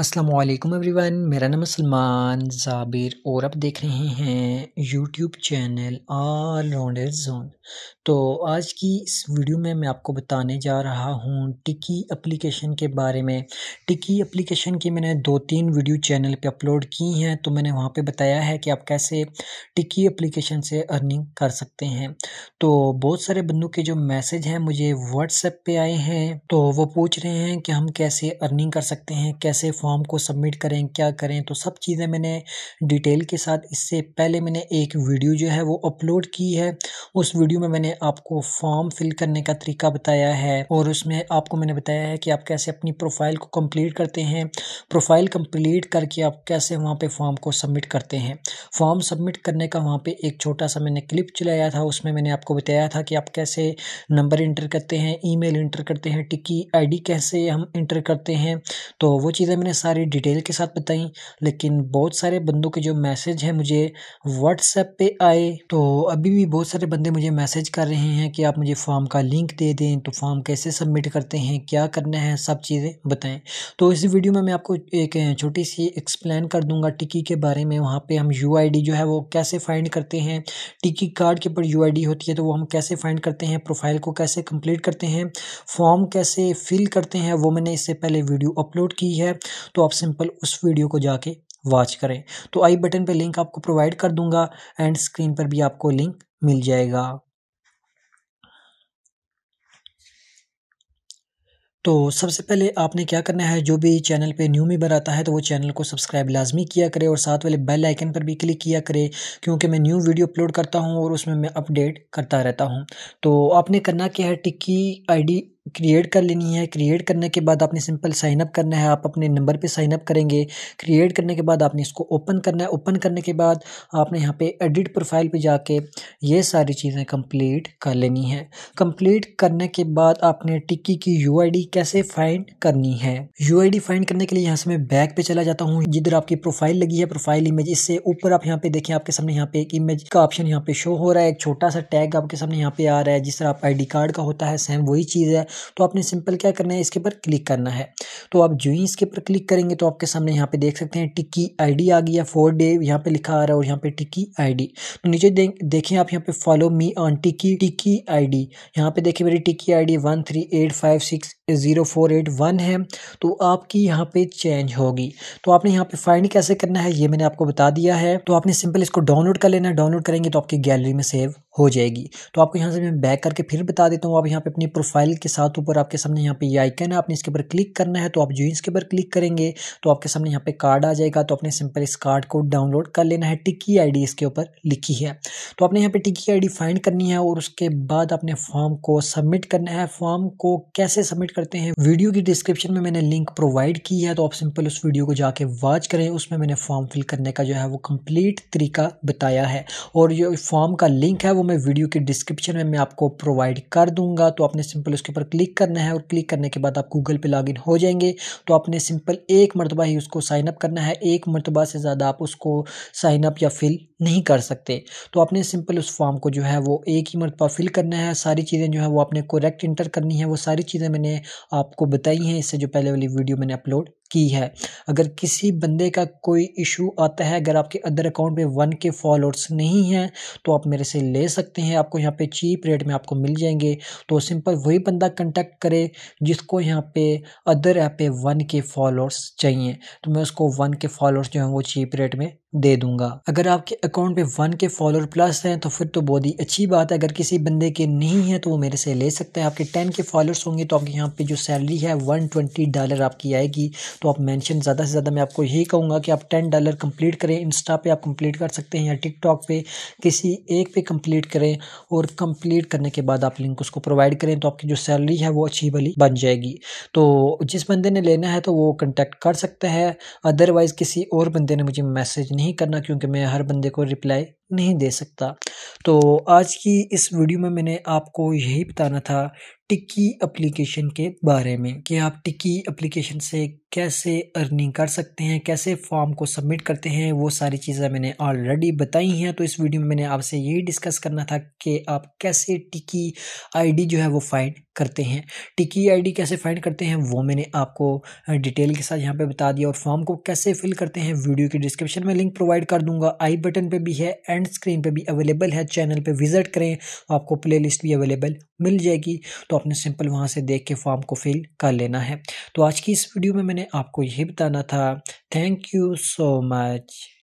Aslam one मेरा नाम सलमान जाबिर और आप देख रहे हैं YouTube channel all rounder zone तो आज की इस वीडियो में मैं आपको बताने जा रहा हूँ टिकी एप्लीकेशन के बारे में टिकी एप्लीकेशन की मैंने दो तीन वीडियो चैनल पे अपलोड की हैं तो मैंने वहाँ पे बताया है कि आप कैसे टिकी एप्लीकेशन से अर्निंग कर सकते हैं तो बहुत सारे बंदों के जो मैसेज हैं मुझे व्हाट्सएप पर आए हैं तो वो पूछ रहे हैं कि हम कैसे अर्निंग कर सकते हैं कैसे फॉर्म फॉर्म को सबमिट करें क्या करें तो सब चीज़ें मैंने डिटेल के साथ इससे पहले मैंने एक वीडियो जो है वो अपलोड की है उस वीडियो में मैंने आपको फॉर्म फिल करने का तरीका बताया है और उसमें आपको मैंने बताया है कि आप कैसे अपनी प्रोफाइल को कम्प्लीट करते हैं प्रोफाइल कम्प्लीट करके आप कैसे वहाँ पर फॉर्म को सबमिट करते हैं फॉर्म सबमिट करने का वहाँ पर एक छोटा सा मैंने क्लिप चलाया था उसमें मैंने आपको बताया था कि आप कैसे नंबर इंटर करते हैं ईमेल इंटर करते हैं टिकी आईडी कैसे हम इंटर करते हैं तो वो चीज़ें मैंने सारी डिटेल के साथ बताई लेकिन बहुत सारे बंदों के जो मैसेज है मुझे व्हाट्सएप पे आए तो अभी भी बहुत सारे बंदे मुझे मैसेज कर रहे हैं कि आप मुझे फॉर्म का लिंक दे दें तो फॉर्म कैसे सबमिट करते हैं क्या करना है सब चीज़ें बताएँ तो इस वीडियो में मैं आपको एक छोटी सी एक्सप्लेन कर दूंगा टिकी के बारे में वहाँ पर हम यू जो है वो कैसे फाइंड करते हैं टिकी कार्ड के ऊपर यू होती है तो वो हम कैसे फाइंड करते हैं प्रोफाइल को कैसे कंप्लीट करते हैं फॉर्म कैसे फिल करते हैं वो मैंने इससे पहले वीडियो अपलोड की है तो आप सिंपल उस वीडियो को जाके वॉच करें तो आई बटन पर लिंक आपको प्रोवाइड कर दूंगा एंड स्क्रीन पर भी आपको लिंक मिल जाएगा तो सबसे पहले आपने क्या करना है जो भी चैनल पे न्यू मेंबर आता है तो वो चैनल को सब्सक्राइब लाजमी किया करे और साथ वाले बेल आइकन पर भी क्लिक किया करे क्योंकि मैं न्यू वीडियो अपलोड करता हूँ और उसमें मैं अपडेट करता रहता हूँ तो आपने करना क्या है टिक्की आईडी क्रिएट कर लेनी है क्रिएट करने के बाद आपने सिंपल साइन अप करना है आप अपने नंबर पे साइन अप करेंगे क्रिएट करने के बाद आपने इसको ओपन करना है ओपन करने के बाद आपने यहाँ पे एडिट प्रोफाइल पे जाके ये सारी चीज़ें कंप्लीट कर लेनी है कंप्लीट करने के बाद आपने टिक्की की यू कैसे फाइंड करनी है यू फाइंड करने के लिए यहाँ से मैं बैक पे चला जाता हूँ जिधर आपकी प्रोफाइल लगी है प्रोफाइल इमेज इससे ऊपर आप यहाँ पे देखें आपके सामने यहाँ पे एक इमेज का ऑप्शन यहाँ पे शो हो रहा है एक छोटा सा टैग आपके सामने यहाँ पे आ रहा है जिस तरह आप आई कार्ड का होता है सेम वही चीज़ है तो आपने सिंपल क्या करना है इसके ऊपर क्लिक करना है तो आप जो ही इसके ऊपर क्लिक करेंगे तो आपके सामने यहाँ पे देख सकते हैं टिक्की आईडी आ गई है फोर डे यहाँ पे लिखा आ रहा है और यहाँ पे टिक्की आईडी तो नीचे देखें आप यहाँ पे फॉलो मी ऑन टिक्की टिक्की आईडी यहाँ पे देखें मेरी टिक्की ID one three eight five six zero four eight one है तो आपकी यहाँ पे चेंज होगी तो आपने यहाँ पे फाइंड कैसे करना है ये मैंने आपको बता दिया है तो आपने सिंपल इसको डाउनलोड कर लेना है डाउनलोड करेंगे तो आपकी गैलरी में सेव हो जाएगी तो आपको यहाँ से मैं बैक करके फिर बता देता हूँ आप यहाँ पे अपनी प्रोफाइल के साथ ऊपर आपके सामने यहाँ पे ये आइकन है आपने इसके ऊपर क्लिक करना है तो आप जो के ऊपर क्लिक करेंगे तो आपके सामने यहाँ पे कार्ड आ जाएगा तो आपने सिंपल इस कार्ड को डाउनलोड कर लेना है टिकी डी इसके ऊपर लिखी है तो आपने यहाँ पे टिकी डी फाइंड करनी है और उसके बाद अपने फॉर्म को सबमिट करना है फॉर्म को कैसे सबमिट करते हैं वीडियो की डिस्क्रिप्शन में मैंने लिंक प्रोवाइड की है तो आप सिंपल उस वीडियो को जाके वॉच करें उसमें मैंने फॉर्म फिल करने का जो है वो कंप्लीट तरीका बताया है और जो फॉर्म का लिंक है वो मैं वीडियो के डिस्क्रिप्शन में मैं आपको प्रोवाइड कर दूंगा तो आपने सिंपल उसके ऊपर क्लिक करना है और क्लिक करने के बाद आप गूगल पर लॉग हो जाएंगे तो आपने सिंपल एक मरतबा ही उसको साइनअप करना है एक मरतबा से ज़्यादा आप उसको साइनअप या फिल नहीं कर सकते तो आपने सिंपल उस फॉर्म को जो है वो एक ही मरतबा फिल करना है सारी चीज़ें जो है वो आपने कोरेक्ट इंटर करनी है वो सारी चीज़ें मैंने आपको बताई हैं इससे जो पहले वाली वीडियो मैंने अपलोड की है अगर किसी बंदे का कोई इशू आता है अगर आपके अदर अकाउंट में वन के फॉलोअर्स नहीं हैं तो आप मेरे से ले सकते हैं आपको यहाँ पे चीप रेट में आपको मिल जाएंगे तो सिंपल वही बंदा कंटेक्ट करे जिसको यहाँ पे अदर ऐप पे वन के फॉलोअर्स चाहिए तो मैं उसको वन के फॉलोअर्स जो हैं वो चीप रेट में दे दूंगा अगर आपके अकाउंट पे वन के फॉलोअर प्लस हैं तो फिर तो बहुत ही अच्छी बात है अगर किसी बंदे के नहीं है तो वो मेरे से ले सकते हैं आपके टेन के फॉलोअर्स होंगे तो आपके यहाँ पे जो सैलरी है वन ट्वेंटी डॉलर आपकी आएगी तो आप मेंशन ज़्यादा से ज़्यादा मैं आपको यही कहूँगा कि आप टेन डॉलर कम्प्लीट करें इंस्टा पर आप कम्प्लीट कर सकते हैं या टिकटॉक पर किसी एक पर कम्प्लीट करें और कम्प्लीट करने के बाद आप लिंक उसको प्रोवाइड करें तो आपकी जो सैलरी है वो अच्छी भली बन जाएगी तो जिस बंदे ने लेना है तो वो कंटेक्ट कर सकता है अदरवाइज़ किसी और बंदे ने मुझे मैसेज नहीं करना क्योंकि मैं हर बंदे को रिप्लाई नहीं दे सकता तो आज की इस वीडियो में मैंने आपको यही बताना था टिक्की एप्लीकेशन के बारे में कि आप टिक्की एप्लीकेशन से कैसे अर्निंग कर सकते हैं कैसे फॉर्म को सबमिट करते हैं वो सारी चीज़ें मैंने ऑलरेडी बताई हैं तो इस वीडियो में मैंने आपसे यही डिस्कस करना था कि आप कैसे टिकी आईडी जो है वो फाइंड करते हैं टिकी आईडी कैसे फाइंड करते हैं वो मैंने आपको डिटेल के साथ यहाँ पर बता दिया और फॉर्म को कैसे फिल करते हैं वीडियो की डिस्क्रिप्शन में लिंक प्रोवाइड कर दूंगा आई बटन पर भी है एंड एंड स्क्रीन पे भी अवेलेबल है चैनल पे विजिट करें आपको प्लेलिस्ट भी अवेलेबल मिल जाएगी तो आपने सिंपल वहाँ से देख के फॉर्म को फिल कर लेना है तो आज की इस वीडियो में मैंने आपको यही बताना था थैंक यू सो मच